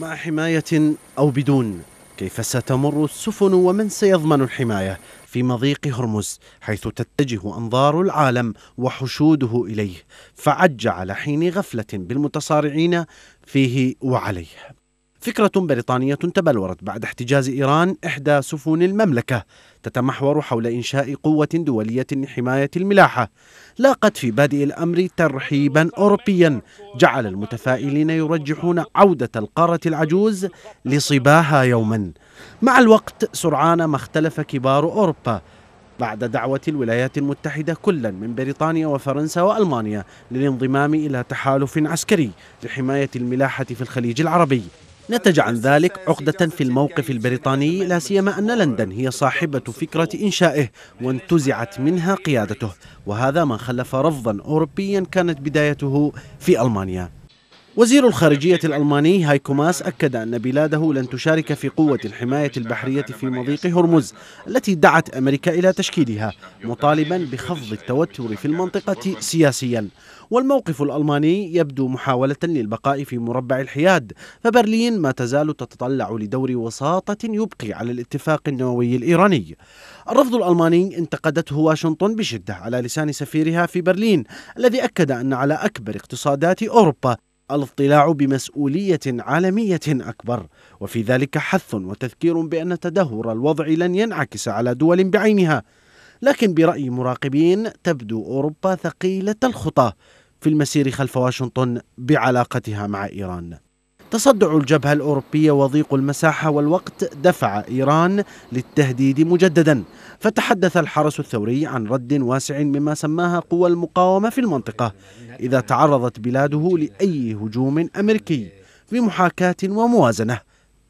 مع حماية أو بدون كيف ستمر السفن ومن سيضمن الحماية في مضيق هرمز حيث تتجه أنظار العالم وحشوده إليه فعج على حين غفلة بالمتصارعين فيه وعليه فكرة بريطانية تبلورت بعد احتجاز إيران إحدى سفن المملكة تتمحور حول إنشاء قوة دولية لحماية الملاحة لاقت في بادئ الأمر ترحيبا أوروبيا جعل المتفائلين يرجحون عودة القارة العجوز لصباها يوما مع الوقت سرعان ما اختلف كبار أوروبا بعد دعوة الولايات المتحدة كلا من بريطانيا وفرنسا وألمانيا للانضمام إلى تحالف عسكري لحماية الملاحة في الخليج العربي نتج عن ذلك عقدة في الموقف البريطاني لا سيما أن لندن هي صاحبة فكرة إنشائه وانتزعت منها قيادته وهذا ما خلف رفضا أوروبيا كانت بدايته في ألمانيا وزير الخارجية الألماني هايكو ماس أكد أن بلاده لن تشارك في قوة الحماية البحرية في مضيق هرمز التي دعت أمريكا إلى تشكيلها مطالبا بخفض التوتر في المنطقة سياسيا والموقف الألماني يبدو محاولة للبقاء في مربع الحياد فبرلين ما تزال تتطلع لدور وساطة يبقي على الاتفاق النووي الإيراني الرفض الألماني انتقدته واشنطن بشدة على لسان سفيرها في برلين الذي أكد أن على أكبر اقتصادات أوروبا الاطلاع بمسؤوليه عالميه اكبر وفي ذلك حث وتذكير بان تدهور الوضع لن ينعكس على دول بعينها لكن براي مراقبين تبدو اوروبا ثقيله الخطى في المسير خلف واشنطن بعلاقتها مع ايران تصدع الجبهة الأوروبية وضيق المساحة والوقت دفع إيران للتهديد مجددا فتحدث الحرس الثوري عن رد واسع مما سماها قوى المقاومة في المنطقة إذا تعرضت بلاده لأي هجوم أمريكي بمحاكاة وموازنة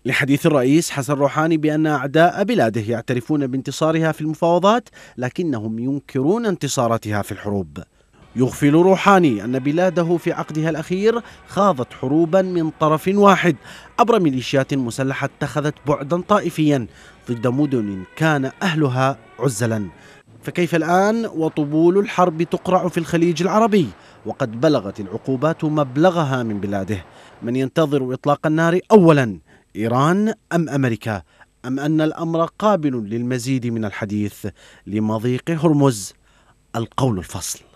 لحديث الرئيس حسن روحاني بأن أعداء بلاده يعترفون بانتصارها في المفاوضات لكنهم ينكرون انتصاراتها في الحروب يغفل روحاني أن بلاده في عقدها الأخير خاضت حروبا من طرف واحد عبر ميليشيات مسلحة اتخذت بعدا طائفيا ضد مدن كان أهلها عزلا فكيف الآن وطبول الحرب تقرع في الخليج العربي وقد بلغت العقوبات مبلغها من بلاده من ينتظر إطلاق النار أولا إيران أم أمريكا أم أن الأمر قابل للمزيد من الحديث لمضيق هرمز القول الفصل